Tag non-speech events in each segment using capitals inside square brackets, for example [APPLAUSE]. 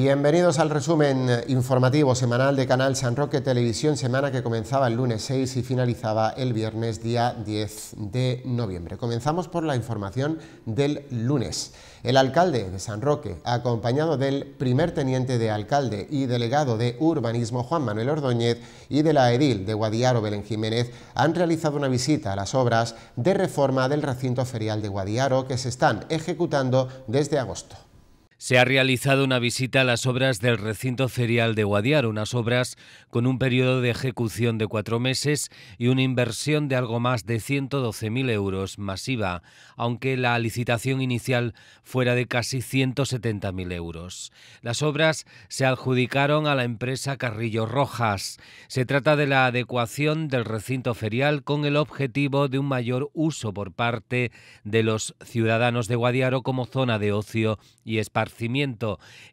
Bienvenidos al resumen informativo semanal de Canal San Roque Televisión, semana que comenzaba el lunes 6 y finalizaba el viernes día 10 de noviembre. Comenzamos por la información del lunes. El alcalde de San Roque, acompañado del primer teniente de alcalde y delegado de urbanismo Juan Manuel Ordóñez y de la edil de Guadiaro Belén Jiménez, han realizado una visita a las obras de reforma del recinto ferial de Guadiaro que se están ejecutando desde agosto. Se ha realizado una visita a las obras del recinto ferial de Guadiaro, unas obras con un periodo de ejecución de cuatro meses y una inversión de algo más de 112.000 euros masiva, aunque la licitación inicial fuera de casi 170.000 euros. Las obras se adjudicaron a la empresa Carrillo Rojas. Se trata de la adecuación del recinto ferial con el objetivo de un mayor uso por parte de los ciudadanos de Guadiaro como zona de ocio y esparcimiento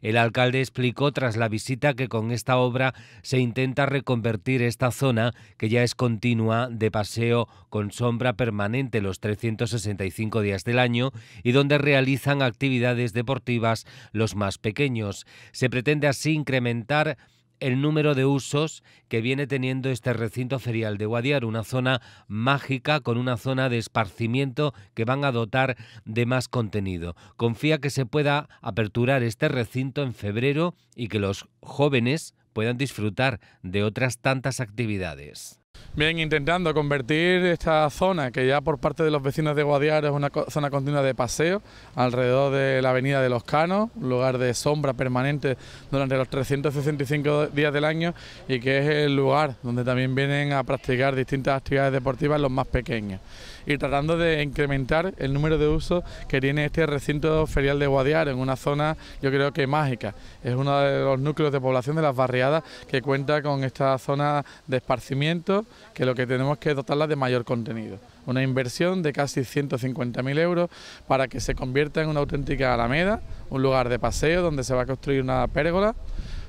el alcalde explicó tras la visita que con esta obra se intenta reconvertir esta zona, que ya es continua, de paseo con sombra permanente los 365 días del año y donde realizan actividades deportivas los más pequeños. Se pretende así incrementar el número de usos que viene teniendo este recinto ferial de Guadiar, una zona mágica con una zona de esparcimiento que van a dotar de más contenido. Confía que se pueda aperturar este recinto en febrero y que los jóvenes puedan disfrutar de otras tantas actividades. Bien, intentando convertir esta zona, que ya por parte de los vecinos de Guadiar es una zona continua de paseo, alrededor de la avenida de Los Canos, un lugar de sombra permanente durante los 365 días del año y que es el lugar donde también vienen a practicar distintas actividades deportivas los más pequeños y tratando de incrementar el número de usos que tiene este recinto ferial de Guadiar... en una zona yo creo que mágica. Es uno de los núcleos de población de las barriadas que cuenta con esta zona de esparcimiento que lo que tenemos que dotarla de mayor contenido una inversión de casi 150.000 euros para que se convierta en una auténtica alameda, un lugar de paseo donde se va a construir una pérgola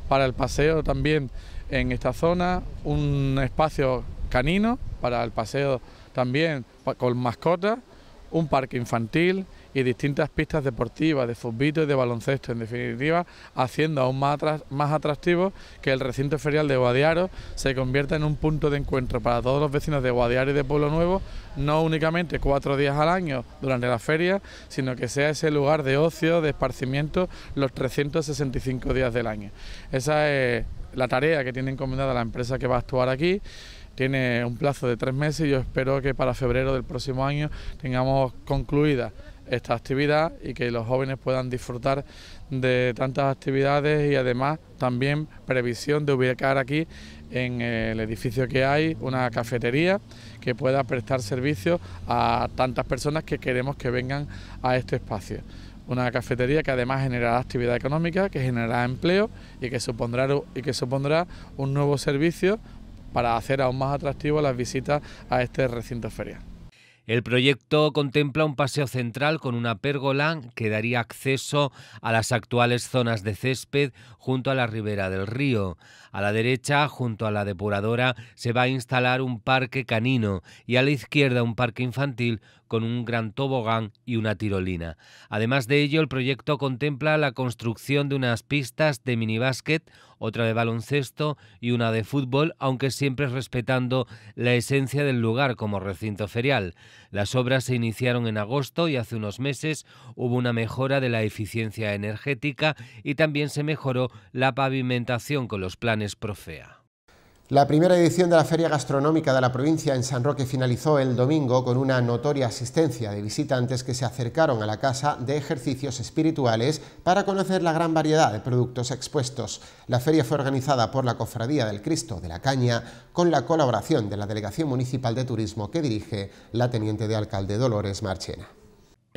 para el paseo también en esta zona, un espacio canino para el paseo también con mascotas, un parque infantil y distintas pistas deportivas, de fútbol y de baloncesto, en definitiva, haciendo aún más, más atractivo que el recinto ferial de Guadiaro se convierta en un punto de encuentro para todos los vecinos de Guadiaro y de Pueblo Nuevo, no únicamente cuatro días al año durante la feria, sino que sea ese lugar de ocio, de esparcimiento, los 365 días del año. Esa es la tarea que tiene encomendada la empresa que va a actuar aquí tiene un plazo de tres meses y yo espero que para febrero del próximo año tengamos concluida esta actividad y que los jóvenes puedan disfrutar de tantas actividades y además también previsión de ubicar aquí en el edificio que hay una cafetería que pueda prestar servicio a tantas personas que queremos que vengan a este espacio. Una cafetería que además generará actividad económica, que generará empleo y que supondrá, y que supondrá un nuevo servicio para hacer aún más atractivo las visitas a este recinto ferial. El proyecto contempla un paseo central con una pérgola que daría acceso a las actuales zonas de césped junto a la ribera del río. A la derecha, junto a la depuradora, se va a instalar un parque canino y a la izquierda un parque infantil con un gran tobogán y una tirolina. Además de ello, el proyecto contempla la construcción de unas pistas de minibásquet, otra de baloncesto y una de fútbol, aunque siempre respetando la esencia del lugar como recinto ferial. Las obras se iniciaron en agosto y hace unos meses hubo una mejora de la eficiencia energética y también se mejoró la pavimentación con los planes Profea. La primera edición de la Feria Gastronómica de la provincia en San Roque finalizó el domingo con una notoria asistencia de visitantes que se acercaron a la Casa de Ejercicios Espirituales para conocer la gran variedad de productos expuestos. La feria fue organizada por la Cofradía del Cristo de la Caña con la colaboración de la Delegación Municipal de Turismo que dirige la Teniente de Alcalde Dolores Marchena.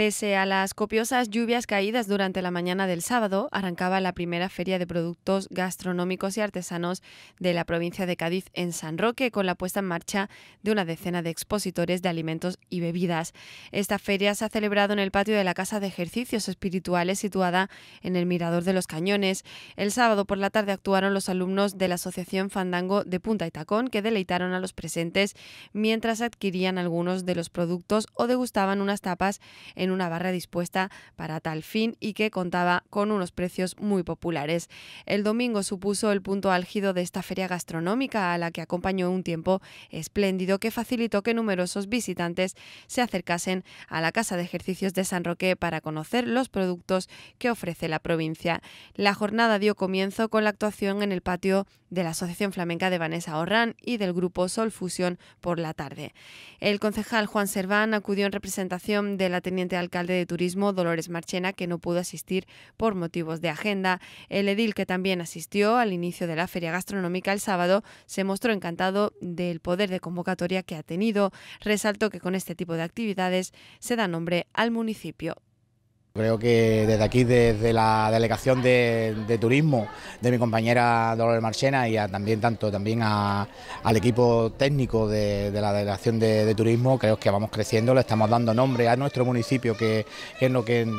Pese a las copiosas lluvias caídas durante la mañana del sábado, arrancaba la primera feria de productos gastronómicos y artesanos de la provincia de Cádiz en San Roque, con la puesta en marcha de una decena de expositores de alimentos y bebidas. Esta feria se ha celebrado en el patio de la Casa de Ejercicios Espirituales situada en el Mirador de los Cañones. El sábado por la tarde actuaron los alumnos de la Asociación Fandango de Punta y Tacón, que deleitaron a los presentes mientras adquirían algunos de los productos o degustaban unas tapas en una barra dispuesta para tal fin y que contaba con unos precios muy populares. El domingo supuso el punto álgido de esta feria gastronómica a la que acompañó un tiempo espléndido que facilitó que numerosos visitantes se acercasen a la Casa de Ejercicios de San Roque para conocer los productos que ofrece la provincia. La jornada dio comienzo con la actuación en el patio de la Asociación Flamenca de Vanessa Orrán y del grupo Sol Fusión por la tarde. El concejal Juan Serván acudió en representación de la teniente alcalde de Turismo, Dolores Marchena, que no pudo asistir por motivos de agenda. El edil, que también asistió al inicio de la feria gastronómica el sábado, se mostró encantado del poder de convocatoria que ha tenido. Resaltó que con este tipo de actividades se da nombre al municipio. Creo que desde aquí, desde la delegación de, turismo de mi compañera Dolores Marchena y también tanto también al equipo técnico de, la delegación de, turismo, creo que vamos creciendo, le estamos dando nombre a nuestro municipio, que, es lo que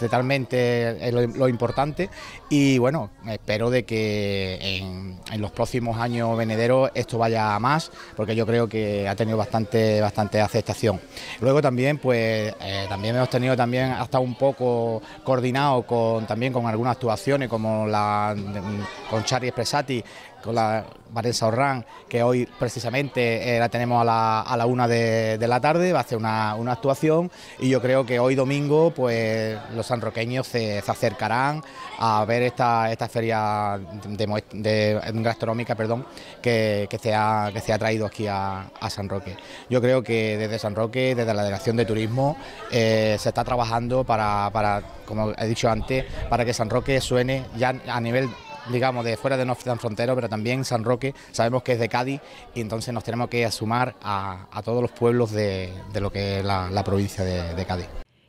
totalmente es lo, importante. Y bueno, espero de que en, los próximos años venideros esto vaya a más, porque yo creo que ha tenido bastante, bastante aceptación. Luego también, pues eh, también hemos tenido también hasta un poco poco coordinado con, también con algunas actuaciones como la mm, con Charlie Espresati con la Valencia Orrán, que hoy precisamente eh, la tenemos a la, una de, la tarde, va a hacer una, actuación y yo creo que hoy domingo pues los sanroqueños se, acercarán a ver esta, esta feria de, gastronómica perdón, que, que, se ha, que se ha traído aquí a, a, San Roque. Yo creo que desde San Roque, desde la Delegación de Turismo, eh, se está trabajando para, para, como he dicho antes, para que San Roque suene ya a nivel digamos, de fuera de No Frontero, pero también San Roque, sabemos que es de Cádiz y entonces nos tenemos que sumar a, todos los pueblos de, lo que es la, provincia de Cádiz.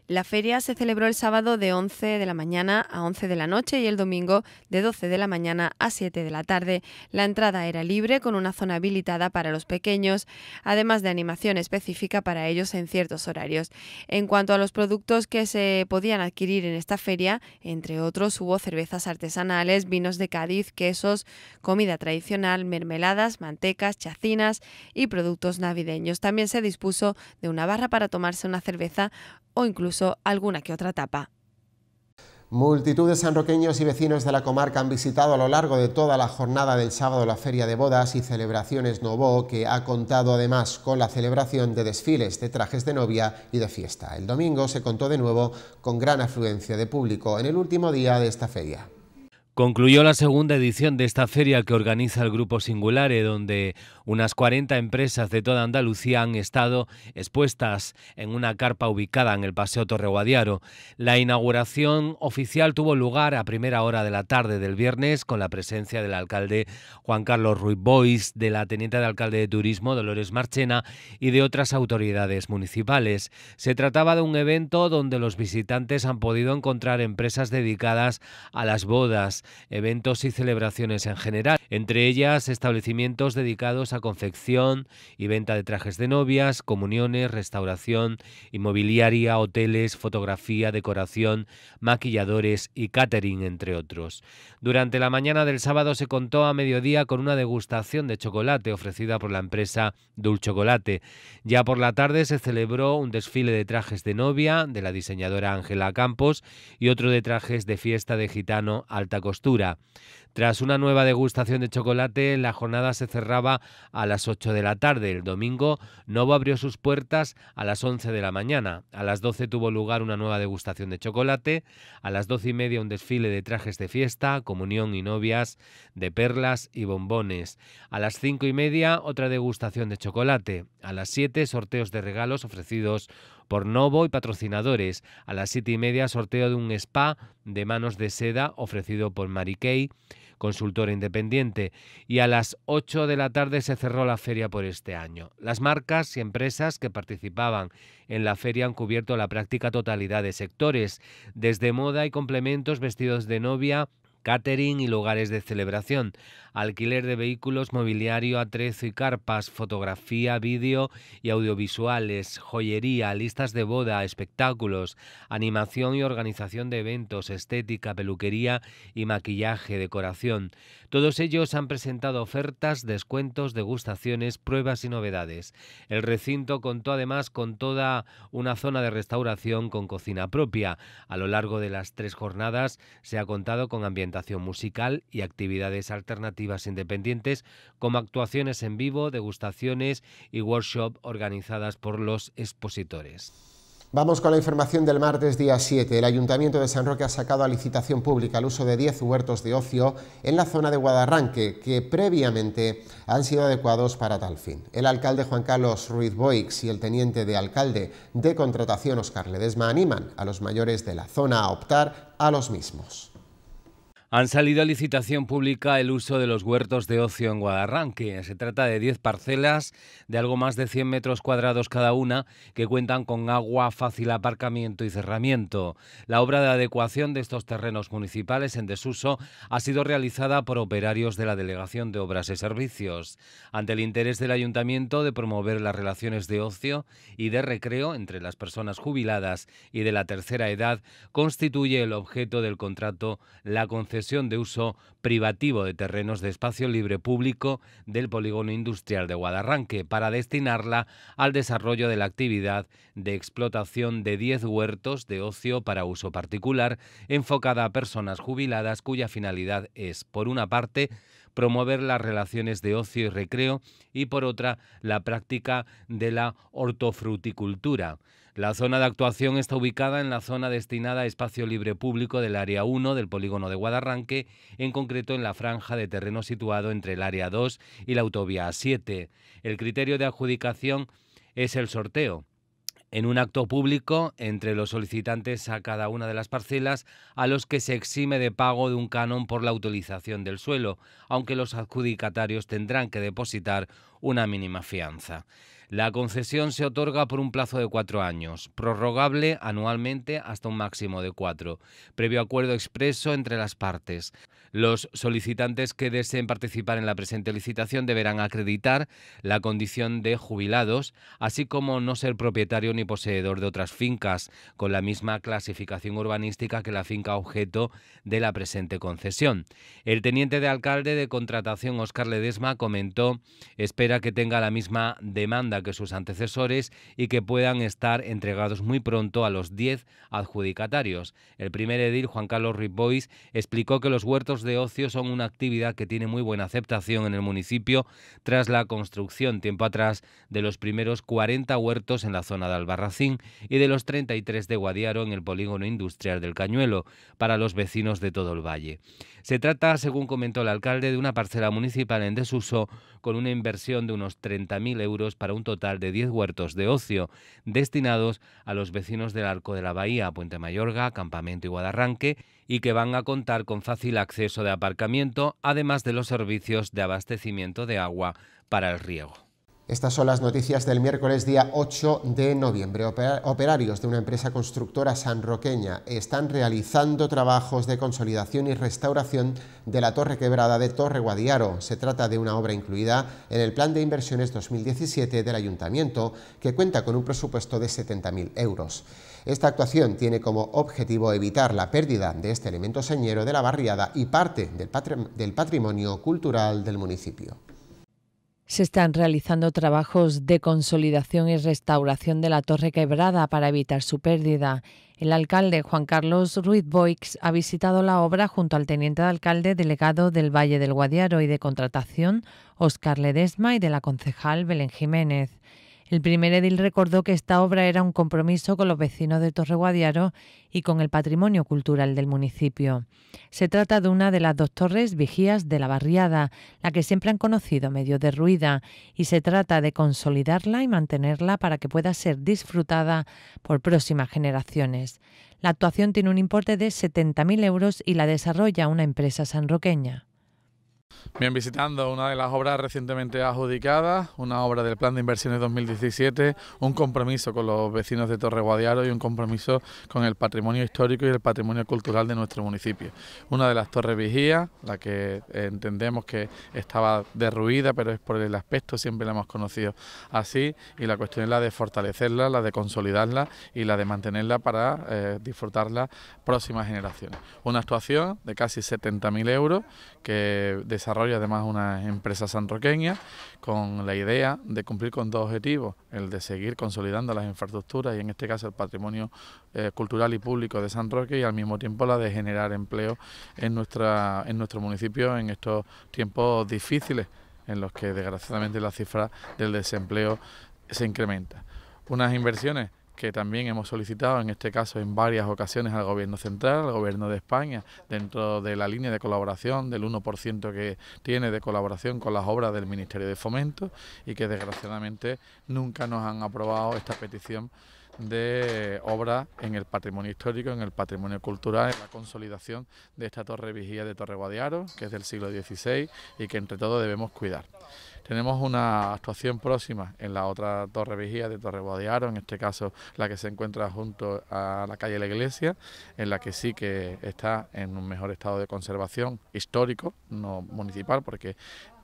La feria se celebró el sábado de 11 de la mañana a 11 de la noche y el domingo de 12 de la mañana a 7 de la tarde. La entrada era libre con una zona habilitada para los pequeños, además de animación específica para ellos en ciertos horarios. En cuanto a los productos que se podían adquirir en esta feria, entre otros hubo cervezas artesanales, vinos de Cádiz, quesos, comida tradicional, mermeladas, mantecas, chacinas y productos navideños. También se dispuso de una barra para tomarse una cerveza o incluso alguna que otra tapa. Multitud de sanroqueños y vecinos de la comarca han visitado a lo largo de toda la jornada del sábado la Feria de Bodas y Celebraciones Novo, que ha contado además con la celebración de desfiles de trajes de novia y de fiesta. El domingo se contó de nuevo con gran afluencia de público en el último día de esta feria. Concluyó la segunda edición de esta feria que organiza el Grupo Singulare, donde unas 40 empresas de toda Andalucía han estado expuestas en una carpa ubicada en el Paseo Torreguadiaro. La inauguración oficial tuvo lugar a primera hora de la tarde del viernes con la presencia del alcalde Juan Carlos Ruiz Bois, de la teniente de alcalde de Turismo Dolores Marchena y de otras autoridades municipales. Se trataba de un evento donde los visitantes han podido encontrar empresas dedicadas a las bodas, eventos y celebraciones en general, entre ellas establecimientos dedicados a confección y venta de trajes de novias, comuniones, restauración, inmobiliaria, hoteles, fotografía, decoración, maquilladores y catering, entre otros. Durante la mañana del sábado se contó a mediodía con una degustación de chocolate ofrecida por la empresa Dul Chocolate. Ya por la tarde se celebró un desfile de trajes de novia de la diseñadora Ángela Campos y otro de trajes de fiesta de gitano alta costura. Tras una nueva degustación de chocolate, la jornada se cerraba a las 8 de la tarde. El domingo, Novo abrió sus puertas a las 11 de la mañana. A las 12 tuvo lugar una nueva degustación de chocolate. A las 12 y media, un desfile de trajes de fiesta, comunión y novias, de perlas y bombones. A las cinco y media, otra degustación de chocolate. A las 7, sorteos de regalos ofrecidos por Novo y patrocinadores. A las siete y media, sorteo de un spa de manos de seda ofrecido por Mary consultor independiente, y a las 8 de la tarde se cerró la feria por este año. Las marcas y empresas que participaban en la feria han cubierto la práctica totalidad de sectores, desde moda y complementos, vestidos de novia, catering y lugares de celebración, alquiler de vehículos, mobiliario, atrezo y carpas, fotografía, vídeo y audiovisuales, joyería, listas de boda, espectáculos, animación y organización de eventos, estética, peluquería y maquillaje, decoración. Todos ellos han presentado ofertas, descuentos, degustaciones, pruebas y novedades. El recinto contó además con toda una zona de restauración con cocina propia. A lo largo de las tres jornadas se ha contado con ambientación musical y actividades alternativas independientes como actuaciones en vivo, degustaciones y workshop organizadas por los expositores. Vamos con la información del martes día 7. El Ayuntamiento de San Roque ha sacado a licitación pública el uso de 10 huertos de ocio en la zona de Guadarranque, que previamente han sido adecuados para tal fin. El alcalde Juan Carlos Ruiz Boix y el teniente de alcalde de contratación Oscar Ledesma animan a los mayores de la zona a optar a los mismos. Han salido a licitación pública el uso de los huertos de ocio en Guadarranque. Se trata de 10 parcelas de algo más de 100 metros cuadrados cada una que cuentan con agua, fácil aparcamiento y cerramiento. La obra de adecuación de estos terrenos municipales en desuso ha sido realizada por operarios de la Delegación de Obras y Servicios. Ante el interés del Ayuntamiento de promover las relaciones de ocio y de recreo entre las personas jubiladas y de la tercera edad, constituye el objeto del contrato la concesión de uso privativo de terrenos de espacio libre público del polígono industrial de Guadarranque para destinarla al desarrollo de la actividad de explotación de 10 huertos de ocio para uso particular enfocada a personas jubiladas cuya finalidad es, por una parte, promover las relaciones de ocio y recreo y por otra la práctica de la hortofruticultura. La zona de actuación está ubicada en la zona destinada a espacio libre público del Área 1 del polígono de Guadarranque, en concreto en la franja de terreno situado entre el Área 2 y la autovía 7. El criterio de adjudicación es el sorteo en un acto público entre los solicitantes a cada una de las parcelas a los que se exime de pago de un canon por la utilización del suelo, aunque los adjudicatarios tendrán que depositar una mínima fianza. La concesión se otorga por un plazo de cuatro años, prorrogable anualmente hasta un máximo de cuatro, previo acuerdo expreso entre las partes. Los solicitantes que deseen participar en la presente licitación deberán acreditar la condición de jubilados, así como no ser propietario ni poseedor de otras fincas, con la misma clasificación urbanística que la finca objeto de la presente concesión. El teniente de alcalde de contratación, Oscar Ledesma, comentó, espera que tenga la misma demanda que sus antecesores y que puedan estar entregados muy pronto a los 10 adjudicatarios. El primer edil, Juan Carlos Ripois, explicó que los huertos de ocio son una actividad que tiene muy buena aceptación en el municipio tras la construcción tiempo atrás de los primeros 40 huertos en la zona de Albarracín y de los 33 de Guadiaro en el polígono industrial del Cañuelo para los vecinos de todo el valle. Se trata, según comentó el alcalde, de una parcela municipal en desuso con una inversión de unos 30.000 euros para un total de 10 huertos de ocio destinados a los vecinos del Arco de la Bahía, Puente Mayorga, Campamento y Guadarranque y que van a contar con fácil acceso de aparcamiento, además de los servicios de abastecimiento de agua para el riego. Estas son las noticias del miércoles día 8 de noviembre. Operarios de una empresa constructora sanroqueña están realizando trabajos de consolidación y restauración de la torre quebrada de Torre Guadiaro. Se trata de una obra incluida en el Plan de Inversiones 2017 del Ayuntamiento, que cuenta con un presupuesto de 70.000 euros. Esta actuación tiene como objetivo evitar la pérdida de este elemento señero de la barriada y parte del patrimonio cultural del municipio. Se están realizando trabajos de consolidación y restauración de la torre quebrada para evitar su pérdida. El alcalde Juan Carlos Ruiz Boix ha visitado la obra junto al teniente de alcalde delegado del Valle del Guadiaro y de contratación, Oscar Ledesma, y de la concejal Belén Jiménez. El primer edil recordó que esta obra era un compromiso con los vecinos de Torreguadiaro y con el patrimonio cultural del municipio. Se trata de una de las dos torres vigías de la barriada, la que siempre han conocido medio derruida, y se trata de consolidarla y mantenerla para que pueda ser disfrutada por próximas generaciones. La actuación tiene un importe de 70.000 euros y la desarrolla una empresa sanroqueña. Bien, visitando una de las obras recientemente adjudicadas, una obra del Plan de Inversiones 2017, un compromiso con los vecinos de Torre Guadiaro y un compromiso con el patrimonio histórico y el patrimonio cultural de nuestro municipio. Una de las Torres Vigía, la que eh, entendemos que estaba derruida, pero es por el aspecto, siempre la hemos conocido así, y la cuestión es la de fortalecerla, la de consolidarla y la de mantenerla para eh, disfrutarla próximas generaciones. Una actuación de casi 70.000 euros que desarrolla además una empresa sanroqueña con la idea de cumplir con dos objetivos, el de seguir consolidando las infraestructuras y en este caso el patrimonio eh, cultural y público de San Roque y al mismo tiempo la de generar empleo en, nuestra, en nuestro municipio en estos tiempos difíciles en los que desgraciadamente la cifra del desempleo se incrementa. Unas inversiones que también hemos solicitado, en este caso en varias ocasiones, al Gobierno Central, al Gobierno de España, dentro de la línea de colaboración del 1% que tiene de colaboración con las obras del Ministerio de Fomento y que desgraciadamente nunca nos han aprobado esta petición de obra en el patrimonio histórico, en el patrimonio cultural, en la consolidación de esta torre vigía de Torre Guadiaro, que es del siglo XVI y que entre todos debemos cuidar. Tenemos una actuación próxima en la otra torre vigía de Torre Guadiaro, en este caso la que se encuentra junto a la calle La Iglesia, en la que sí que está en un mejor estado de conservación histórico, no municipal, porque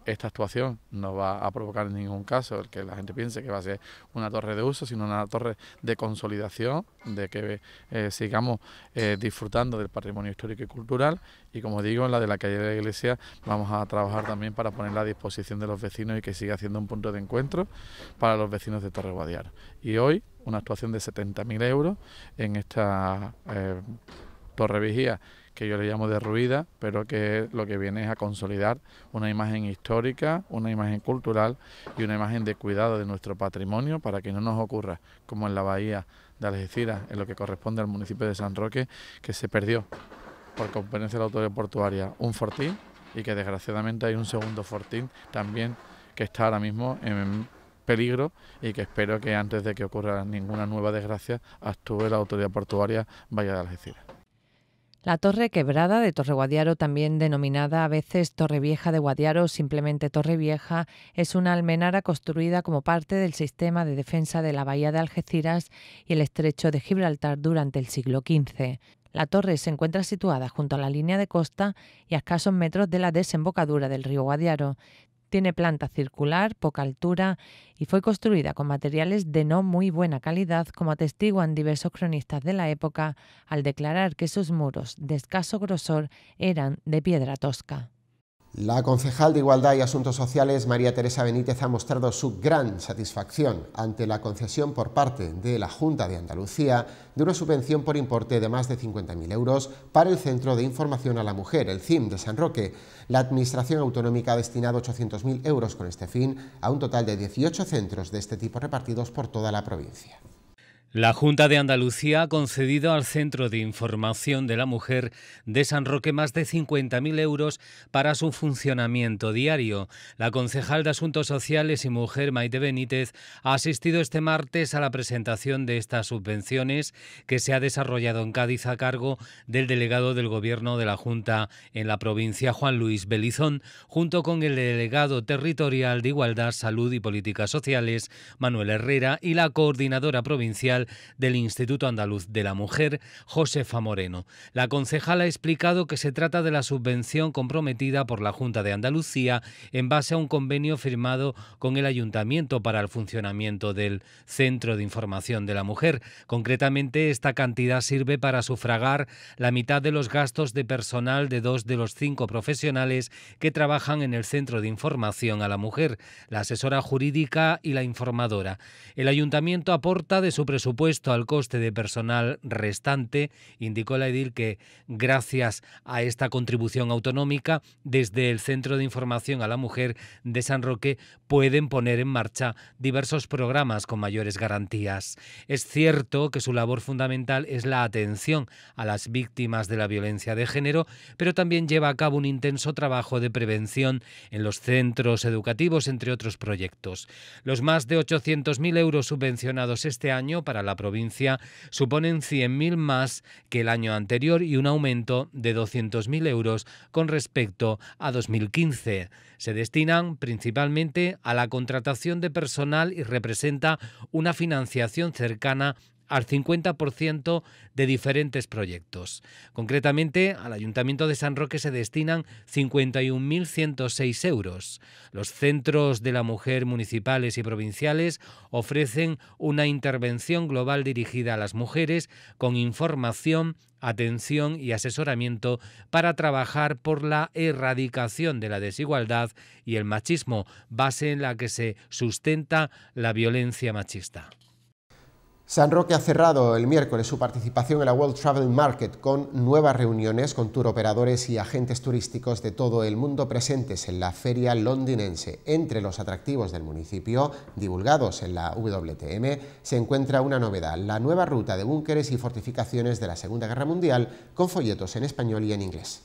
esta actuación no va a provocar en ningún caso el que la gente piense que va a ser una torre de uso, sino una torre de consolidación, de que eh, sigamos eh, disfrutando del patrimonio histórico y cultural. Y como digo, en la de la calle de la iglesia vamos a trabajar también para ponerla a disposición de los vecinos y que siga siendo un punto de encuentro para los vecinos de Torre guadiar Y hoy una actuación de 70.000 euros en esta eh, torre vigía que yo le llamo derruida, pero que lo que viene es a consolidar una imagen histórica, una imagen cultural y una imagen de cuidado de nuestro patrimonio para que no nos ocurra como en la bahía de Algeciras, en lo que corresponde al municipio de San Roque, que se perdió por competencia de la autoridad portuaria un fortín y que desgraciadamente hay un segundo fortín también que está ahora mismo en peligro y que espero que antes de que ocurra ninguna nueva desgracia actúe la autoridad portuaria Valle de Algeciras. La Torre Quebrada de Torre Guadiaro, también denominada a veces Torre Vieja de Guadiaro o simplemente Torre Vieja, es una almenara construida como parte del sistema de defensa de la Bahía de Algeciras y el Estrecho de Gibraltar durante el siglo XV. La torre se encuentra situada junto a la línea de costa y a escasos metros de la desembocadura del río Guadiaro. Tiene planta circular, poca altura y fue construida con materiales de no muy buena calidad, como atestiguan diversos cronistas de la época al declarar que sus muros de escaso grosor eran de piedra tosca. La concejal de Igualdad y Asuntos Sociales, María Teresa Benítez, ha mostrado su gran satisfacción ante la concesión por parte de la Junta de Andalucía de una subvención por importe de más de 50.000 euros para el Centro de Información a la Mujer, el CIM de San Roque. La Administración Autonómica ha destinado 800.000 euros con este fin a un total de 18 centros de este tipo repartidos por toda la provincia. La Junta de Andalucía ha concedido al Centro de Información de la Mujer de San Roque más de 50.000 euros para su funcionamiento diario. La concejal de Asuntos Sociales y Mujer, Maite Benítez, ha asistido este martes a la presentación de estas subvenciones que se ha desarrollado en Cádiz a cargo del delegado del Gobierno de la Junta en la provincia, Juan Luis Belizón, junto con el delegado territorial de Igualdad, Salud y Políticas Sociales, Manuel Herrera, y la coordinadora provincial del Instituto Andaluz de la Mujer, Josefa Moreno. La concejal ha explicado que se trata de la subvención comprometida por la Junta de Andalucía en base a un convenio firmado con el Ayuntamiento para el funcionamiento del Centro de Información de la Mujer. Concretamente, esta cantidad sirve para sufragar la mitad de los gastos de personal de dos de los cinco profesionales que trabajan en el Centro de Información a la Mujer, la asesora jurídica y la informadora. El Ayuntamiento aporta de su presupuesto puesto al coste de personal restante, indicó la edil que gracias a esta contribución autonómica, desde el Centro de Información a la Mujer de San Roque pueden poner en marcha diversos programas con mayores garantías. Es cierto que su labor fundamental es la atención a las víctimas de la violencia de género, pero también lleva a cabo un intenso trabajo de prevención en los centros educativos, entre otros proyectos. Los más de 800.000 euros subvencionados este año para la provincia suponen 100.000 más que el año anterior y un aumento de 200.000 euros con respecto a 2015. Se destinan principalmente a la contratación de personal y representa una financiación cercana al 50% de diferentes proyectos. Concretamente, al Ayuntamiento de San Roque se destinan 51.106 euros. Los centros de la mujer municipales y provinciales ofrecen una intervención global dirigida a las mujeres con información atención y asesoramiento para trabajar por la erradicación de la desigualdad y el machismo, base en la que se sustenta la violencia machista. San Roque ha cerrado el miércoles su participación en la World Travel Market con nuevas reuniones con tour operadores y agentes turísticos de todo el mundo presentes en la feria londinense. Entre los atractivos del municipio divulgados en la WTM se encuentra una novedad, la nueva ruta de búnkeres y fortificaciones de la Segunda Guerra Mundial con folletos en español y en inglés.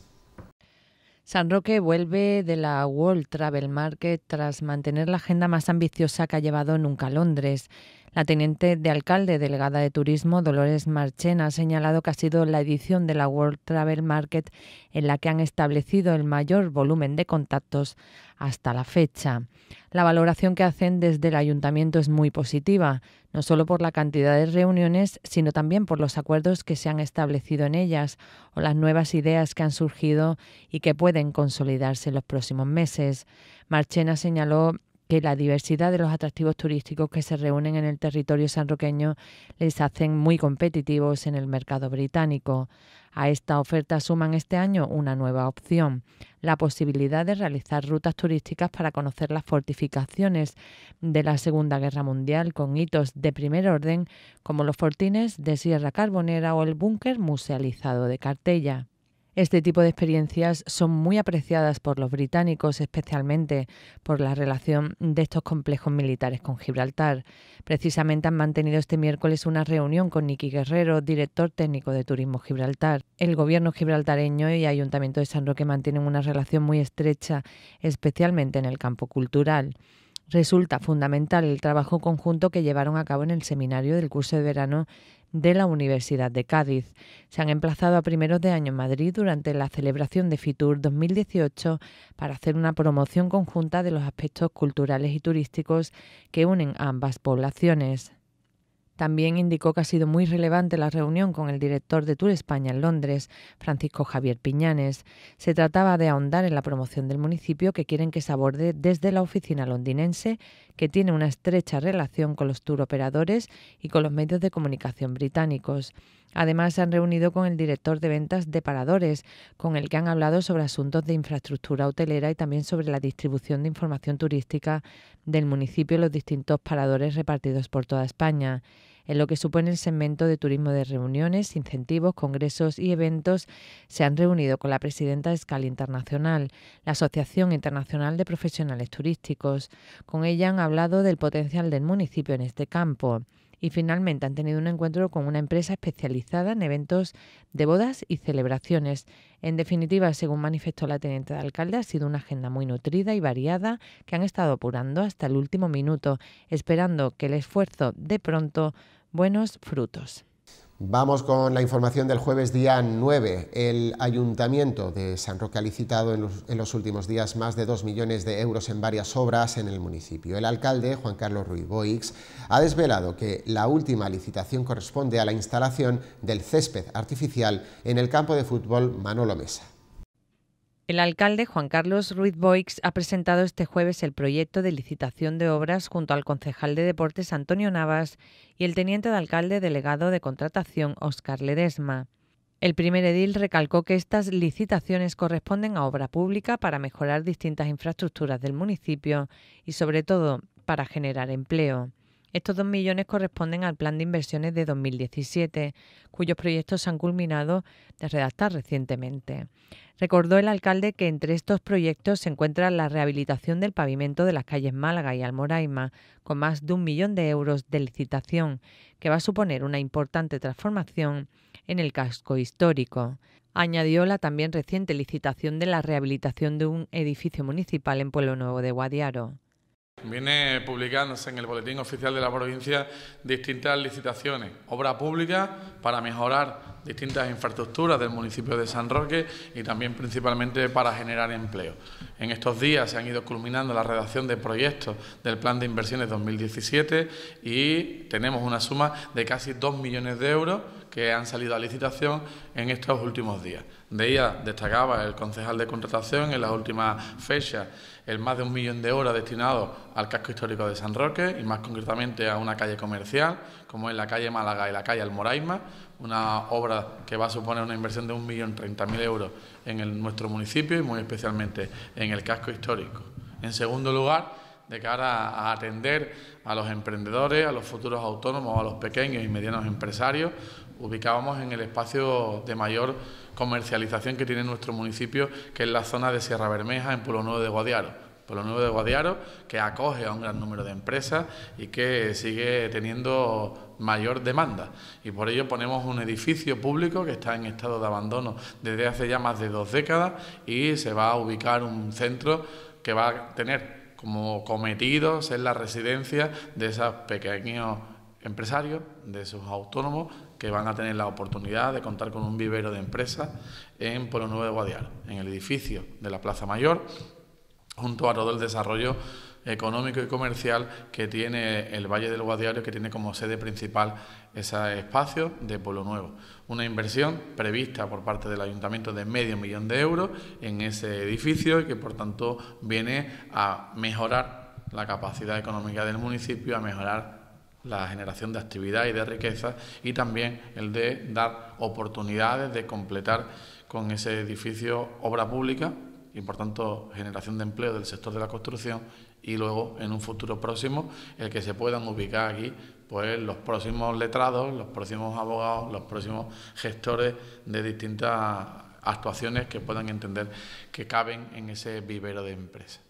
San Roque vuelve de la World Travel Market tras mantener la agenda más ambiciosa que ha llevado nunca a Londres. La teniente de alcalde delegada de turismo, Dolores Marchena, ha señalado que ha sido la edición de la World Travel Market en la que han establecido el mayor volumen de contactos hasta la fecha. La valoración que hacen desde el ayuntamiento es muy positiva, no solo por la cantidad de reuniones, sino también por los acuerdos que se han establecido en ellas o las nuevas ideas que han surgido y que pueden consolidarse en los próximos meses. Marchena señaló que la diversidad de los atractivos turísticos que se reúnen en el territorio sanroqueño les hacen muy competitivos en el mercado británico. A esta oferta suman este año una nueva opción, la posibilidad de realizar rutas turísticas para conocer las fortificaciones de la Segunda Guerra Mundial con hitos de primer orden como los fortines de Sierra Carbonera o el búnker musealizado de Cartella. Este tipo de experiencias son muy apreciadas por los británicos, especialmente por la relación de estos complejos militares con Gibraltar. Precisamente han mantenido este miércoles una reunión con Nicky Guerrero, director técnico de Turismo Gibraltar. El gobierno gibraltareño y Ayuntamiento de San Roque mantienen una relación muy estrecha, especialmente en el campo cultural. Resulta fundamental el trabajo conjunto que llevaron a cabo en el seminario del curso de verano de la Universidad de Cádiz. Se han emplazado a primeros de año en Madrid durante la celebración de FITUR 2018 para hacer una promoción conjunta de los aspectos culturales y turísticos que unen ambas poblaciones. También indicó que ha sido muy relevante la reunión con el director de Tour España en Londres, Francisco Javier Piñanes. Se trataba de ahondar en la promoción del municipio que quieren que se aborde desde la oficina londinense que tiene una estrecha relación con los tour operadores y con los medios de comunicación británicos. Además, se han reunido con el director de ventas de Paradores, con el que han hablado sobre asuntos de infraestructura hotelera y también sobre la distribución de información turística del municipio y los distintos paradores repartidos por toda España. En lo que supone el segmento de turismo de reuniones, incentivos, congresos y eventos, se han reunido con la presidenta de escala internacional, la Asociación Internacional de Profesionales Turísticos. Con ella han hablado del potencial del municipio en este campo y finalmente han tenido un encuentro con una empresa especializada en eventos de bodas y celebraciones. En definitiva, según manifestó la teniente de alcalde, ha sido una agenda muy nutrida y variada que han estado apurando hasta el último minuto, esperando que el esfuerzo de pronto buenos frutos. Vamos con la información del jueves día 9. El Ayuntamiento de San Roque ha licitado en los, últimos días más de 2 millones de euros en varias obras en el municipio. El alcalde, Juan Carlos Ruiz Boix, ha desvelado que la última licitación corresponde a la instalación del césped artificial en el campo de fútbol Manolo Mesa. El alcalde Juan Carlos Ruiz Boix ha presentado este jueves el proyecto de licitación de obras junto al concejal de Deportes Antonio Navas y el teniente de alcalde delegado de contratación Óscar Ledesma. El primer edil recalcó que estas licitaciones corresponden a obra pública para mejorar distintas infraestructuras del municipio y sobre todo para generar empleo. Estos dos millones corresponden al plan de inversiones de 2017, cuyos proyectos se han culminado de redactar recientemente. Recordó el alcalde que entre estos proyectos se encuentra la rehabilitación del pavimento de las calles Málaga y Almoraima, con más de un millón de euros de licitación, que va a suponer una importante transformación en el casco histórico. Añadió la también reciente licitación de la rehabilitación de un edificio municipal en Pueblo Nuevo de Guadiaro. Viene publicándose en el Boletín Oficial de la Provincia distintas licitaciones, obra pública para mejorar distintas infraestructuras del municipio de San Roque y también principalmente para generar empleo. En estos días se han ido culminando la redacción de proyectos del Plan de Inversiones 2017 y tenemos una suma de casi 2 millones de euros que han salido a licitación en estos últimos días. De ella destacaba el concejal de contratación en las últimas fechas el más de un millón de horas destinado al casco histórico de San Roque y más concretamente a una calle comercial como es la calle Málaga y la calle Almoraima, una obra que va a suponer una inversión de un millón treinta mil euros en nuestro municipio y muy especialmente en el casco histórico. En segundo lugar, de cara a, atender a los emprendedores, a los futuros autónomos, a los pequeños y medianos empresarios, ubicábamos en el espacio de mayor comercialización que tiene nuestro municipio, que es la zona de Sierra Bermeja, en Pueblo Nuevo de Guadiaro. Pueblo Nuevo de Guadiaro, que acoge a un gran número de empresas y que sigue teniendo mayor demanda. Y por ello ponemos un edificio público que está en estado de abandono desde hace ya más de dos décadas y se va a ubicar un centro que va a tener como cometido ser la residencia de esos pequeños empresarios, de esos autónomos que van a tener la oportunidad de contar con un vivero de empresa en Polo Nuevo de Guadiar, en el edificio de la Plaza Mayor, junto a todo el desarrollo económico y comercial que tiene el Valle del Guadiario, que tiene como sede principal ese espacio de Polo Nuevo. Una inversión prevista por parte del ayuntamiento de medio millón de euros en ese edificio y que por tanto viene a mejorar la capacidad económica del municipio, a mejorar la generación de actividad y de riqueza y también el de dar oportunidades de completar con ese edificio obra pública y por tanto generación de empleo del sector de la construcción y luego en un futuro próximo el que se puedan ubicar aquí pues los próximos letrados, los próximos abogados, los próximos gestores de distintas actuaciones que puedan entender que caben en ese vivero de empresas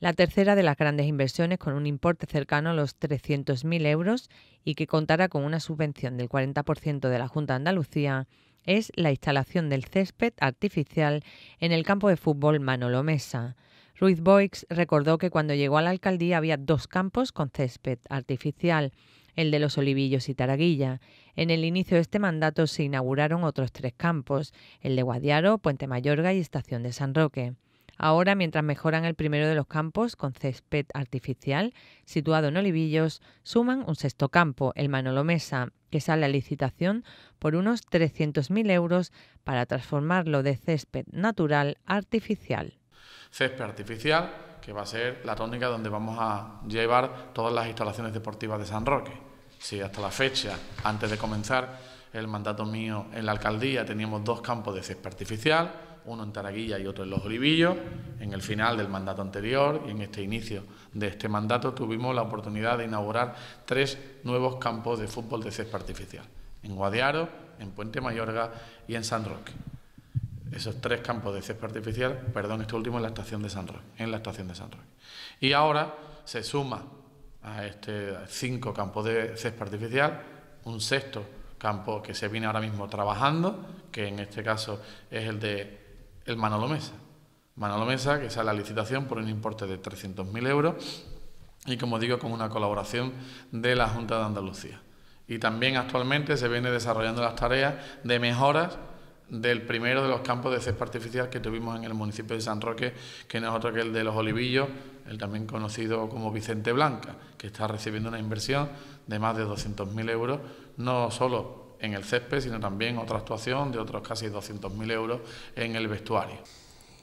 la tercera de las grandes inversiones con un importe cercano a los 300.000 euros y que contará con una subvención del 40% de la Junta de Andalucía, es la instalación del césped artificial en el campo de fútbol Manolo Mesa. Ruiz Boix recordó que cuando llegó a la alcaldía había dos campos con césped artificial, el de los Olivillos y Taraguilla. En el inicio de este mandato se inauguraron otros tres campos, el de Guadiaro, Puente Mayorga y Estación de San Roque. Ahora, mientras mejoran el primero de los campos con césped artificial, situado en Olivillos, suman un sexto campo, el Manolomesa, que sale a licitación por unos 300.000 euros para transformarlo de césped natural a artificial. Césped artificial, que va a ser la tónica donde vamos a llevar todas las instalaciones deportivas de San Roque. Si hasta la fecha, antes de comenzar el mandato mío en la alcaldía, teníamos dos campos de césped artificial, uno en Taraguilla y otro en Los Olivillos. En el final del mandato anterior y en este inicio de este mandato tuvimos la oportunidad de inaugurar tres nuevos campos de fútbol de césped artificial, en Guadiaro, en Puente Mayorga y en San Roque. Esos tres campos de césped artificial, perdón, este último en la estación de San Roque, en la estación de San Roque. Y ahora se suma a este cinco campos de césped artificial un sexto campo que se viene ahora mismo trabajando, que en este caso es el de el Manolo Mesa. Manolo Mesa, que sale a licitación por un importe de 300.000 euros y, como digo, con una colaboración de la Junta de Andalucía. Y también actualmente se viene desarrollando las tareas de mejoras del primero de los campos de césped artificial que tuvimos en el municipio de San Roque, que no es otro que el de Los Olivillos, el también conocido como Vicente Blanca, que está recibiendo una inversión de más de 200.000 euros, no solo en el césped, sino también otra actuación de otros casi 200.000 euros en el vestuario.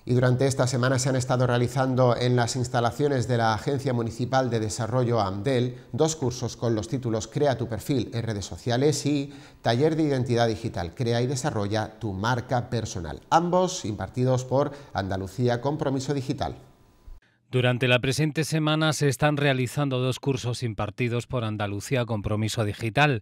Y durante esta semana se han estado realizando en las instalaciones de la Agencia Municipal de Desarrollo AMDEL dos cursos con los títulos Crea tu perfil en redes sociales y Taller de Identidad Digital, Crea y Desarrolla tu marca personal, ambos impartidos por Andalucía Compromiso Digital. Durante la presente semana se están realizando dos cursos impartidos por Andalucía Compromiso Digital,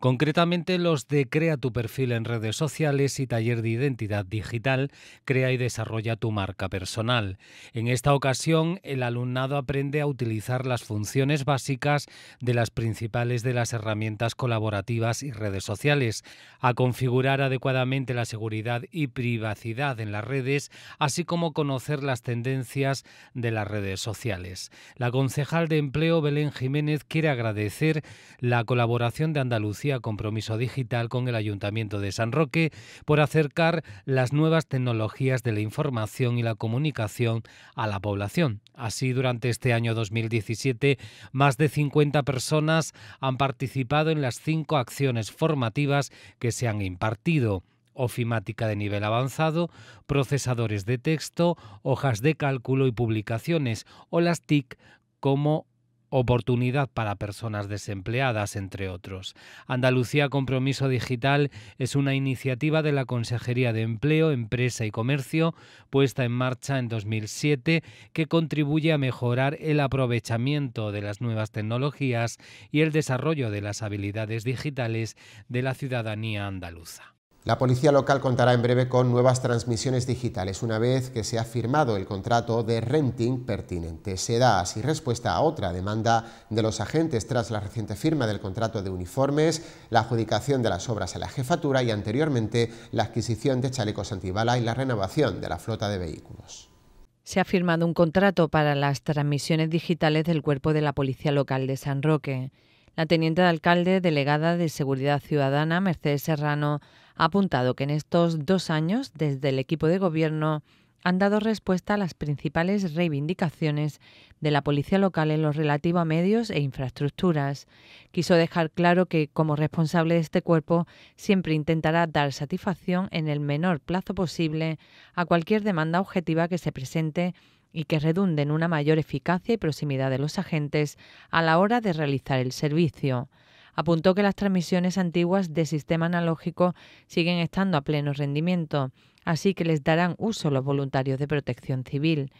concretamente los de Crea tu perfil en redes sociales y Taller de Identidad Digital, Crea y desarrolla tu marca personal. En esta ocasión, el alumnado aprende a utilizar las funciones básicas de las principales de las herramientas colaborativas y redes sociales, a configurar adecuadamente la seguridad y privacidad en las redes, así como conocer las tendencias de las redes sociales. La concejal de empleo Belén Jiménez quiere agradecer la colaboración de Andalucía Compromiso Digital con el Ayuntamiento de San Roque por acercar las nuevas tecnologías de la información y la comunicación a la población. Así, durante este año 2017, más de 50 personas han participado en las cinco acciones formativas que se han impartido ofimática de nivel avanzado, procesadores de texto, hojas de cálculo y publicaciones, o las TIC como oportunidad para personas desempleadas, entre otros. Andalucía Compromiso Digital es una iniciativa de la Consejería de Empleo, Empresa y Comercio, puesta en marcha en 2007, que contribuye a mejorar el aprovechamiento de las nuevas tecnologías y el desarrollo de las habilidades digitales de la ciudadanía andaluza. La policía local contará en breve con nuevas transmisiones digitales una vez que se ha firmado el contrato de renting pertinente. Se da así respuesta a otra demanda de los agentes tras la reciente firma del contrato de uniformes, la adjudicación de las obras a la jefatura y anteriormente la adquisición de chalecos antibala y la renovación de la flota de vehículos se ha firmado un contrato para las transmisiones digitales del cuerpo de la Policía Local de San Roque. La teniente de alcalde delegada de Seguridad Ciudadana, Mercedes Serrano, ha apuntado que en estos dos años, desde el equipo de gobierno, han dado respuesta a las principales reivindicaciones de la policía local en lo relativo a medios e infraestructuras. Quiso dejar claro que, como responsable de este cuerpo, siempre intentará dar satisfacción en el menor plazo posible a cualquier demanda objetiva que se presente y que redunde en una mayor eficacia y proximidad de los agentes a la hora de realizar el servicio apuntó que las transmisiones antiguas de sistema analógico siguen estando a pleno rendimiento, así que les darán uso los voluntarios de protección civil.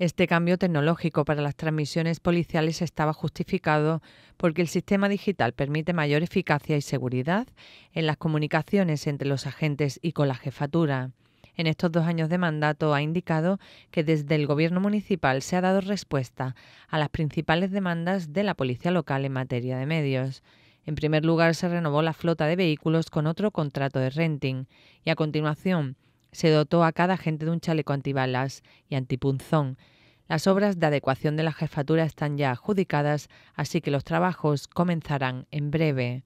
Este cambio tecnológico para las transmisiones policiales estaba justificado porque el sistema digital permite mayor eficacia y seguridad en las comunicaciones entre los agentes y con la jefatura. En estos dos años de mandato ha indicado que desde el Gobierno municipal se ha dado respuesta a las principales demandas de la policía local en materia de medios. En primer lugar, se renovó la flota de vehículos con otro contrato de renting y a continuación se dotó a cada agente de un chaleco antibalas y antipunzón. Las obras de adecuación de la jefatura están ya adjudicadas, así que los trabajos comenzarán en breve.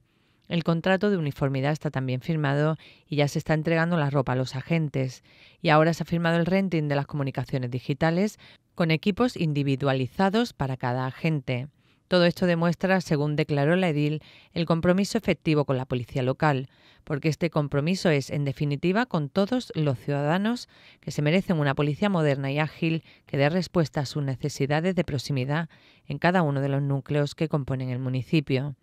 El contrato de uniformidad está también firmado y ya se está entregando la ropa a los agentes. Y ahora se ha firmado el renting de las comunicaciones digitales con equipos individualizados para cada agente. Todo esto demuestra, según declaró la edil, el compromiso efectivo con la policía local, porque este compromiso es, en definitiva, con todos los ciudadanos que se merecen una policía moderna y ágil que dé respuesta a sus necesidades de proximidad en cada uno de los núcleos que componen el municipio.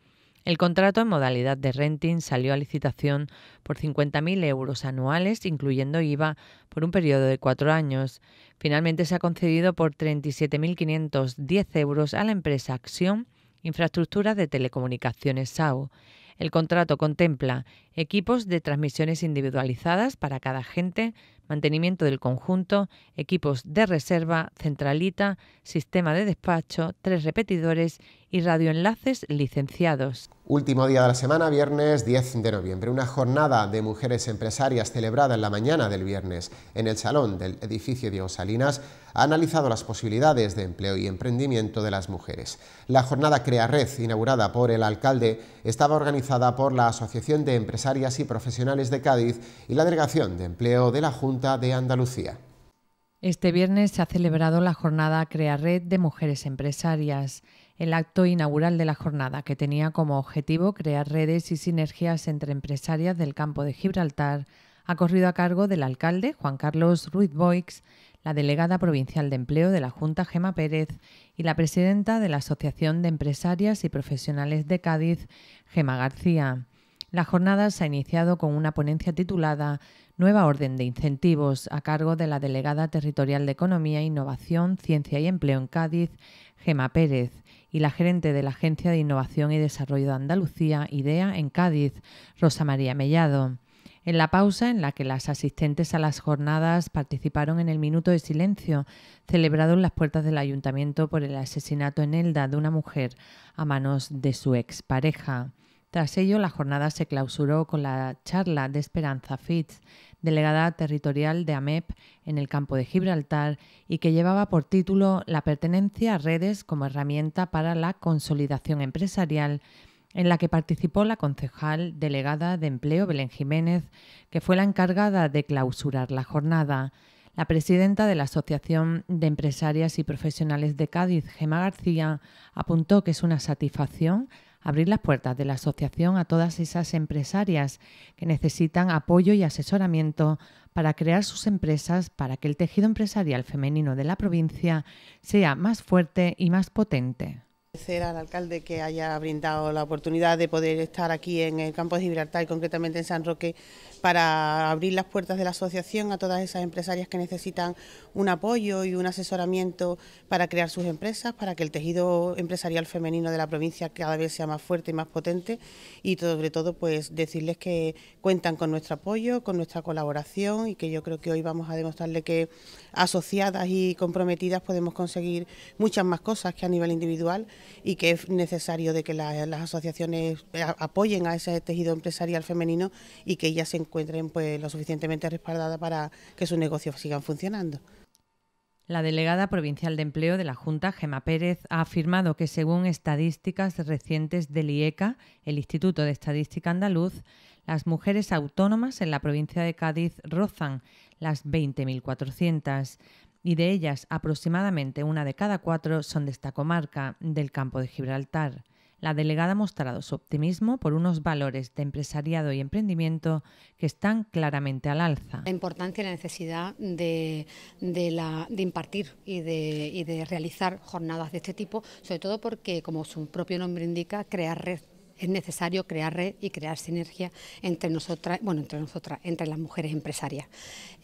El contrato en modalidad de renting salió a licitación por 50.000 euros anuales, incluyendo IVA, por un periodo de cuatro años. Finalmente se ha concedido por 37.510 euros a la empresa Acción Infraestructuras de Telecomunicaciones SAU. El contrato contempla equipos de transmisiones individualizadas para cada agente, mantenimiento del conjunto, equipos de reserva, centralita, sistema de despacho, tres repetidores y radioenlaces licenciados. Último día de la semana, viernes 10 de noviembre, una jornada de mujeres empresarias celebrada en la mañana del viernes en el salón del edificio de Salinas ha analizado las posibilidades de empleo y emprendimiento de las mujeres. La jornada Crea Red, inaugurada por el alcalde, estaba organizada por la Asociación de Empresarios y profesionales de Cádiz y la Delegación de Empleo de la Junta de Andalucía. Este viernes se ha celebrado la jornada Crear Red de Mujeres Empresarias, el acto inaugural de la jornada que tenía como objetivo crear redes y sinergias entre empresarias del campo de Gibraltar, ha corrido a cargo del alcalde Juan Carlos Ruiz Boix, la delegada provincial de empleo de la Junta Gema Pérez y la presidenta de la Asociación de Empresarias y Profesionales de Cádiz, Gema García. La jornada se ha iniciado con una ponencia titulada Nueva Orden de Incentivos a cargo de la delegada territorial de Economía, Innovación, Ciencia y Empleo en Cádiz, Gema Pérez, y la gerente de la Agencia de Innovación y Desarrollo de Andalucía, IDEA, en Cádiz, Rosa María Mellado. En la pausa en la que las asistentes a las jornadas participaron en el minuto de silencio celebrado en las puertas del ayuntamiento por el asesinato en Elda de una mujer a manos de su expareja. Tras ello, la jornada se clausuró con la charla de Esperanza Fitz, delegada territorial de AMEP en el campo de Gibraltar y que llevaba por título La pertenencia a redes como herramienta para la consolidación empresarial, en la que participó la concejal delegada de empleo Belén Jiménez, que fue la encargada de clausurar la jornada. La presidenta de la Asociación de Empresarias y Profesionales de Cádiz, Gema García, apuntó que es una satisfacción abrir las puertas de la asociación a todas esas empresarias que necesitan apoyo y asesoramiento para crear sus empresas para que el tejido empresarial femenino de la provincia sea más fuerte y más potente. Agradecer al alcalde que haya brindado la oportunidad de poder estar aquí en el campo de Gibraltar y concretamente en San Roque para abrir las puertas de la asociación a todas esas empresarias que necesitan un apoyo y un asesoramiento para crear sus empresas, para que el tejido empresarial femenino de la provincia cada vez sea más fuerte y más potente y sobre todo pues decirles que cuentan con nuestro apoyo, con nuestra colaboración y que yo creo que hoy vamos a demostrarle que asociadas y comprometidas podemos conseguir muchas más cosas que a nivel individual y que es necesario de que las asociaciones eh, apoyen a ese tejido empresarial femenino y que ellas se encuentren pues, lo suficientemente respaldada para que sus negocios sigan funcionando. La delegada provincial de empleo de la Junta, Gema Pérez, ha afirmado que según estadísticas recientes del IECA, el Instituto de Estadística Andaluz, las mujeres autónomas en la provincia de Cádiz rozan las 20.400 y de ellas aproximadamente una de cada cuatro son de esta comarca, del campo de Gibraltar. La delegada ha mostrado su optimismo por unos valores de empresariado y emprendimiento que están claramente al alza. La importancia y la necesidad de, la, de impartir y de, y de, realizar jornadas de este tipo, sobre todo porque, como su propio nombre indica, crear red es necesario crear red y crear sinergia entre nosotras, bueno, entre nosotras, entre las mujeres empresarias.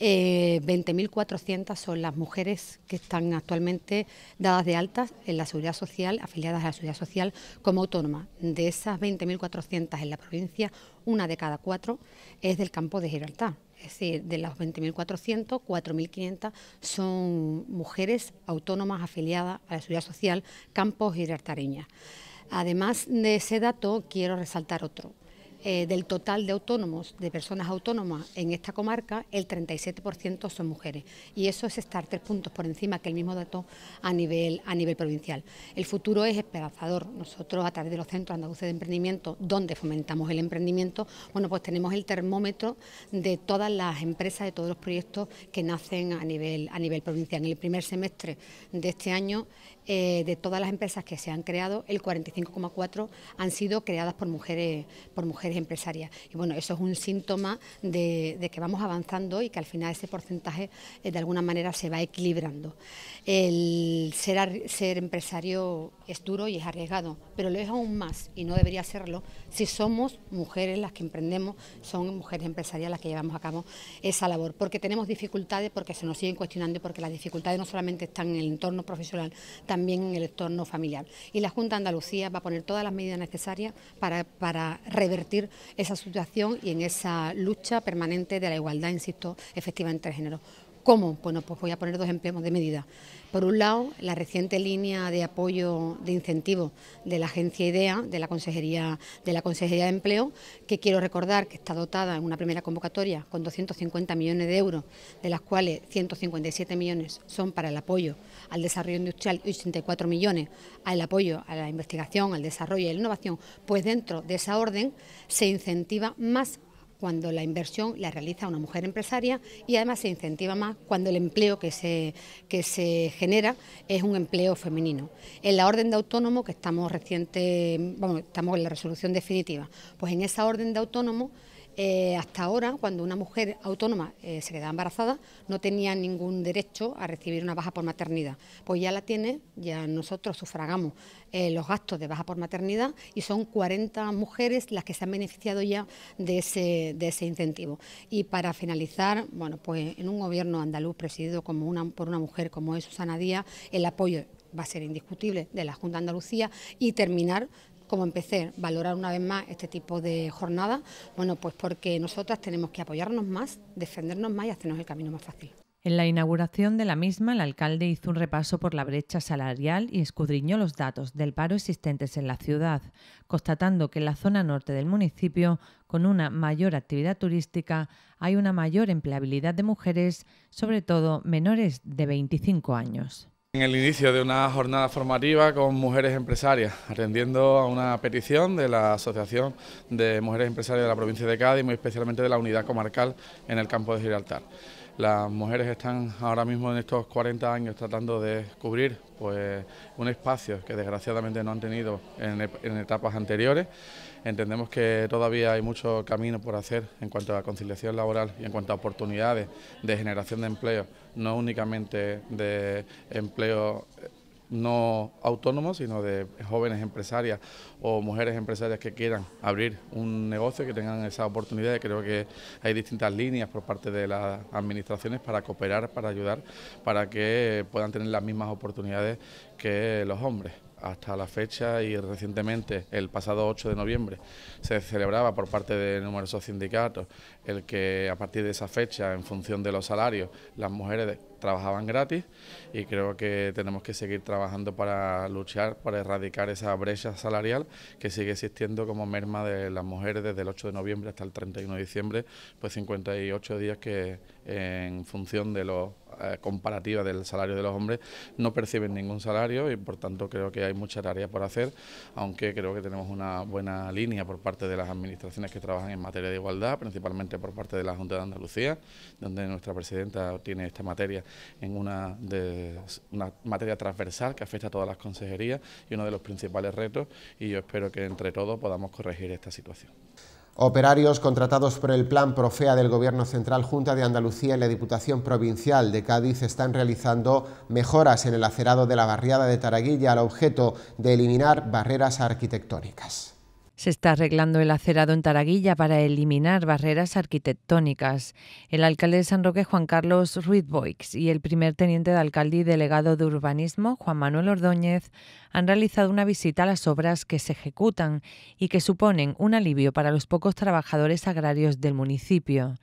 20.400 eh, son las mujeres que están actualmente dadas de altas en la seguridad social, afiliadas a la seguridad social como autónomas. De esas 20.400 en la provincia, una de cada cuatro es del campo de Gibraltar. Es decir, de las 20.400, 4.500 son mujeres autónomas afiliadas a la seguridad social, campos gibraltareñas. Además de ese dato, quiero resaltar otro. Eh, del total de autónomos, de personas autónomas en esta comarca, el 37% son mujeres. Y eso es estar tres puntos por encima que el mismo dato a nivel, a nivel provincial. El futuro es esperanzador. Nosotros, a través de los centros andaluces de emprendimiento, donde fomentamos el emprendimiento, bueno, pues tenemos el termómetro de todas las empresas, de todos los proyectos que nacen a nivel, a nivel provincial. En el primer semestre de este año, eh, de todas las empresas que se han creado, el 45,4 han sido creadas por mujeres, por mujeres empresarias. Y bueno, eso es un síntoma de, que vamos avanzando y que al final ese porcentaje eh, de alguna manera se va equilibrando. El ser, ser empresario es duro y es arriesgado, pero lo es aún más y no debería serlo si somos mujeres las que emprendemos, son mujeres empresarias las que llevamos a cabo esa labor, porque tenemos dificultades, porque se nos siguen cuestionando, porque las dificultades no solamente están en el entorno profesional, también en el entorno familiar. Y la Junta de Andalucía va a poner todas las medidas necesarias para revertir esa situación y en esa lucha permanente de la igualdad, insisto, efectiva entre géneros. ¿Cómo? Bueno, pues voy a poner dos empleos de medida. Por un lado, la reciente línea de apoyo de incentivo de la agencia IDEA, de la Consejería de la Consejería de Empleo, que quiero recordar que está dotada en una primera convocatoria con 250 millones de euros, de las cuales 157 millones son para el apoyo al desarrollo industrial y 84 millones al apoyo a la investigación, al desarrollo y a la innovación, pues dentro de esa orden se incentiva más cuando la inversión la realiza una mujer empresaria y además se incentiva más cuando el empleo que se, se genera es un empleo femenino. En la orden de autónomo que estamos reciente, bueno, estamos en la resolución definitiva, pues en esa orden de autónomo eh, hasta ahora, cuando una mujer autónoma eh, se quedaba embarazada, no tenía ningún derecho a recibir una baja por maternidad. Pues ya la tiene, ya nosotros sufragamos eh, los gastos de baja por maternidad y son 40 mujeres las que se han beneficiado ya de ese, de ese incentivo. Y para finalizar, bueno, pues en un gobierno andaluz presidido como una, por una mujer como es Susana Díaz, el apoyo va a ser indiscutible de la Junta de Andalucía y terminar como empecé, valorar una vez más este tipo de jornada, bueno, pues porque nosotras tenemos que apoyarnos más, defendernos más y hacernos el camino más fácil. En la inauguración de la misma, el alcalde hizo un repaso por la brecha salarial y escudriñó los datos del paro existentes en la ciudad, constatando que en la zona norte del municipio, con una mayor actividad turística, hay una mayor empleabilidad de mujeres, sobre todo menores de 25 años. En el inicio de una jornada formativa con mujeres empresarias, atendiendo a una petición de la Asociación de Mujeres Empresarias de la provincia de Cádiz, muy especialmente de la unidad comarcal en el campo de Gibraltar. Las mujeres están ahora mismo en estos 40 años tratando de cubrir pues, un espacio que desgraciadamente no han tenido en etapas anteriores. Entendemos que todavía hay mucho camino por hacer en cuanto a conciliación laboral y en cuanto a oportunidades de generación de empleo, no únicamente de empleo eh, no autónomos, sino de jóvenes empresarias o mujeres empresarias que quieran abrir un negocio, que tengan esa oportunidad. Creo que hay distintas líneas por parte de las administraciones para cooperar, para ayudar, para que puedan tener las mismas oportunidades que los hombres hasta la fecha y recientemente, el pasado 8 de noviembre, se celebraba por parte de numerosos sindicatos el que a partir de esa fecha, en función de los salarios, las mujeres trabajaban gratis y creo que tenemos que seguir trabajando para luchar, para erradicar esa brecha salarial que sigue existiendo como merma de las mujeres desde el 8 de noviembre hasta el 31 de diciembre, pues 58 días que en función de los eh, comparativa del salario de los hombres no perciben ningún salario y por tanto creo que hay mucha tarea por hacer, aunque creo que tenemos una buena línea por parte de las administraciones que trabajan en materia de igualdad, principalmente por parte de la Junta de Andalucía, donde nuestra presidenta tiene esta materia en una, materia transversal que afecta a todas las consejerías y uno de los principales retos y yo espero que entre todos podamos corregir esta situación. Operarios contratados por el Plan Profea del Gobierno Central, Junta de Andalucía y la Diputación Provincial de Cádiz están realizando mejoras en el acerado de la barriada de Taraguilla al objeto de eliminar barreras arquitectónicas. Se está arreglando el acerado en Taraguilla para eliminar barreras arquitectónicas. El alcalde de San Roque, Juan Carlos Ruiz Boix, y el primer teniente de alcalde y delegado de urbanismo, Juan Manuel Ordóñez, han realizado una visita a las obras que se ejecutan y que suponen un alivio para los pocos trabajadores agrarios del municipio.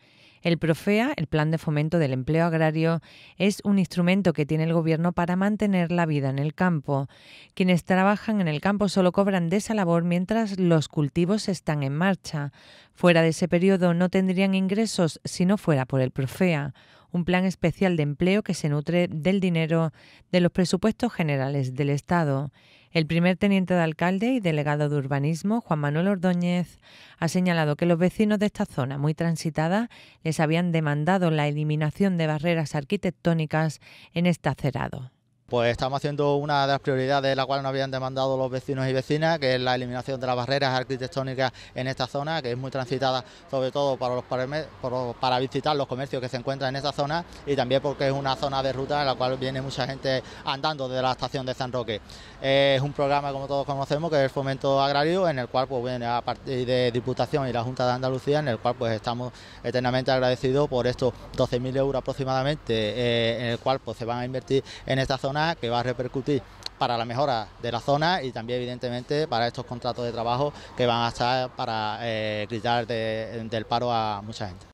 El PROFEA, el Plan de Fomento del Empleo Agrario, es un instrumento que tiene el Gobierno para mantener la vida en el campo. Quienes trabajan en el campo solo cobran de esa labor mientras los cultivos están en marcha. Fuera de ese periodo no tendrían ingresos si no fuera por el PROFEA un plan especial de empleo que se nutre del dinero de los presupuestos generales del Estado. El primer teniente de alcalde y delegado de urbanismo, Juan Manuel Ordóñez, ha señalado que los vecinos de esta zona muy transitada les habían demandado la eliminación de barreras arquitectónicas en este acerado. Pues estamos haciendo una de las prioridades de la cual nos habían demandado los vecinos y vecinas, que es la eliminación de las barreras arquitectónicas en esta zona, que es muy transitada sobre todo para, visitar los comercios que se encuentran en esta zona y también porque es una zona de ruta en la cual viene mucha gente andando desde la estación de San Roque. es un programa, como todos conocemos, que es el fomento agrario, en el cual pues, viene a partir de Diputación y la Junta de Andalucía, en el cual pues estamos eternamente agradecidos por estos 12.000 euros aproximadamente, eh, en el cual pues se van a invertir en esta zona que va a repercutir para la mejora de la zona y también evidentemente para estos contratos de trabajo que van a estar para eh, gritar del paro a mucha gente.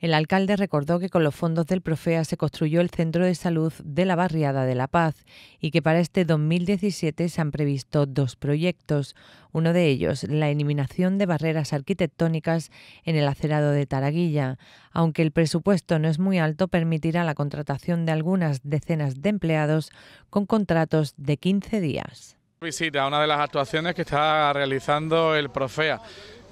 El alcalde recordó que con los fondos del Profea se construyó el centro de salud de la barriada de La Paz y que para este 2017 se han previsto dos proyectos. Uno de ellos, la eliminación de barreras arquitectónicas en el acerado de Taraguilla. Aunque el presupuesto no es muy alto, permitirá la contratación de algunas decenas de empleados con contratos de 15 días. Visita una de las actuaciones que está realizando el Profea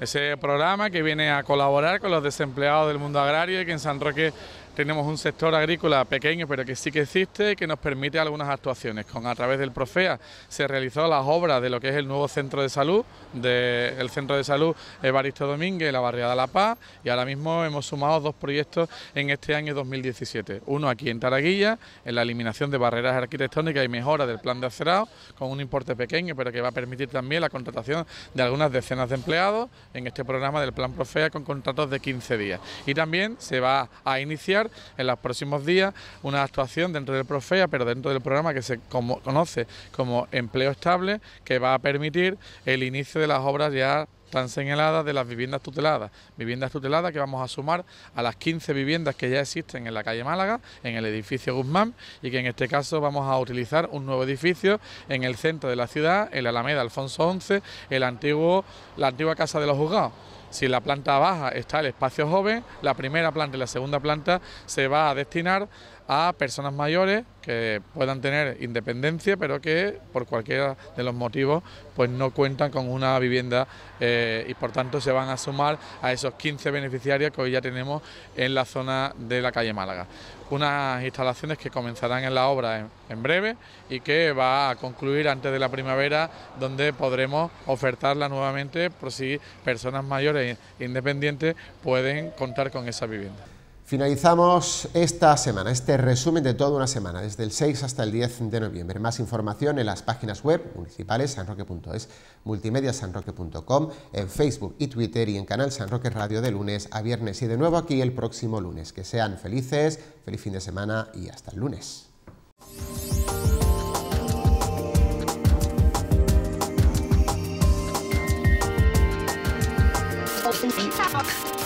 ese programa que viene a colaborar con los desempleados del mundo agrario y que en San Roque tenemos un sector agrícola pequeño, pero que sí que existe, que nos permite algunas actuaciones. Con a través del Profea se realizó las obras de lo que es el nuevo centro de salud, del centro de salud Evaristo Domínguez, la barriada La Paz, y ahora mismo hemos sumado dos proyectos en este año 2017. Uno aquí en Taraguilla, en la eliminación de barreras arquitectónicas y mejora del plan de acerado, con un importe pequeño, pero que va a permitir también la contratación de algunas decenas de empleados en este programa del plan Profea con contratos de 15 días. Y también se va a iniciar en los próximos días una actuación dentro del Profea, pero dentro del programa que se conoce como empleo estable, que va a permitir el inicio de las obras ya están señaladas de las viviendas tuteladas. Viviendas tuteladas que vamos a sumar a las 15 viviendas que ya existen en la calle Málaga, en el edificio Guzmán, y que en este caso vamos a utilizar un nuevo edificio en el centro de la ciudad, en la Alameda Alfonso XI, el antiguo, la antigua Casa de los Juzgados. Si en la planta baja está el espacio joven, la primera planta y la segunda planta se va a destinar a personas mayores que puedan tener independencia, pero que por cualquiera de los motivos pues no cuentan con una vivienda eh, y por tanto se van a sumar a esos 15 beneficiarios que hoy ya tenemos en la zona de la calle Málaga. Unas instalaciones que comenzarán en la obra en, en breve y que va a concluir antes de la primavera, donde podremos ofertarla nuevamente por si personas mayores e independientes pueden contar con esa vivienda. Finalizamos esta semana, este resumen de toda una semana, desde el 6 hasta el 10 de noviembre. Más información en las páginas web municipales sanroque.es, multimediasanroque.com, en Facebook y Twitter y en Canal San Roque Radio de lunes a viernes y de nuevo aquí el próximo lunes. Que sean felices, feliz fin de semana y hasta el lunes. [LAUGHS]